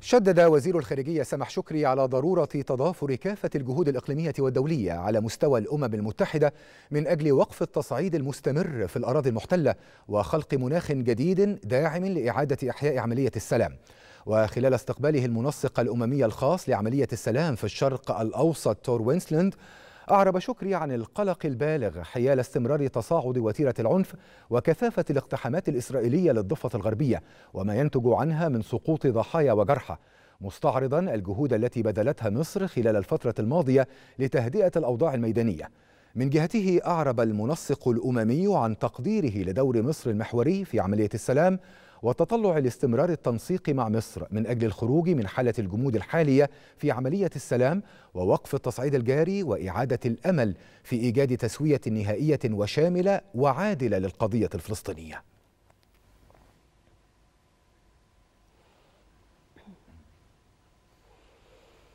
شدد وزير الخارجية سمح شكري على ضرورة تضافر كافة الجهود الإقليمية والدولية على مستوى الأمم المتحدة من أجل وقف التصعيد المستمر في الأراضي المحتلة وخلق مناخ جديد داعم لإعادة إحياء عملية السلام وخلال استقباله المنسق الأممي الخاص لعملية السلام في الشرق الأوسط تور وينسلند أعرب شكري عن القلق البالغ حيال استمرار تصاعد وتيرة العنف وكثافة الاقتحامات الإسرائيلية للضفة الغربية وما ينتج عنها من سقوط ضحايا وجرحى مستعرضا الجهود التي بذلتها مصر خلال الفترة الماضية لتهدئة الأوضاع الميدانية من جهته أعرب المنسق الأممي عن تقديره لدور مصر المحوري في عملية السلام وتطلع لاستمرار التنسيق مع مصر من أجل الخروج من حالة الجمود الحالية في عملية السلام ووقف التصعيد الجاري وإعادة الأمل في إيجاد تسوية نهائية وشاملة وعادلة للقضية الفلسطينية